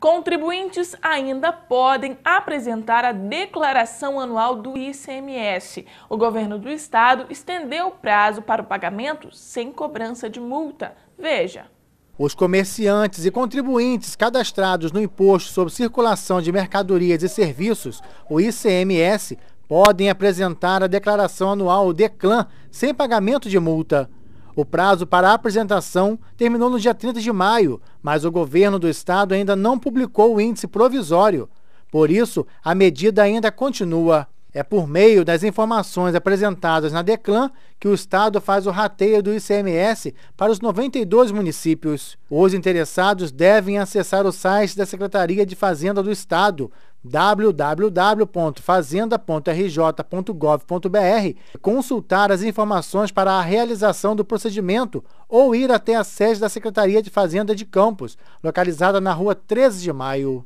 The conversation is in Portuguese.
Contribuintes ainda podem apresentar a declaração anual do ICMS. O governo do estado estendeu o prazo para o pagamento sem cobrança de multa. Veja. Os comerciantes e contribuintes cadastrados no Imposto sobre Circulação de Mercadorias e Serviços, o ICMS, podem apresentar a declaração anual, o DECLAN, sem pagamento de multa. O prazo para a apresentação terminou no dia 30 de maio, mas o governo do estado ainda não publicou o índice provisório. Por isso, a medida ainda continua é por meio das informações apresentadas na Declan que o Estado faz o rateio do ICMS para os 92 municípios. Os interessados devem acessar o site da Secretaria de Fazenda do Estado, www.fazenda.rj.gov.br, consultar as informações para a realização do procedimento ou ir até a sede da Secretaria de Fazenda de Campos, localizada na rua 13 de Maio.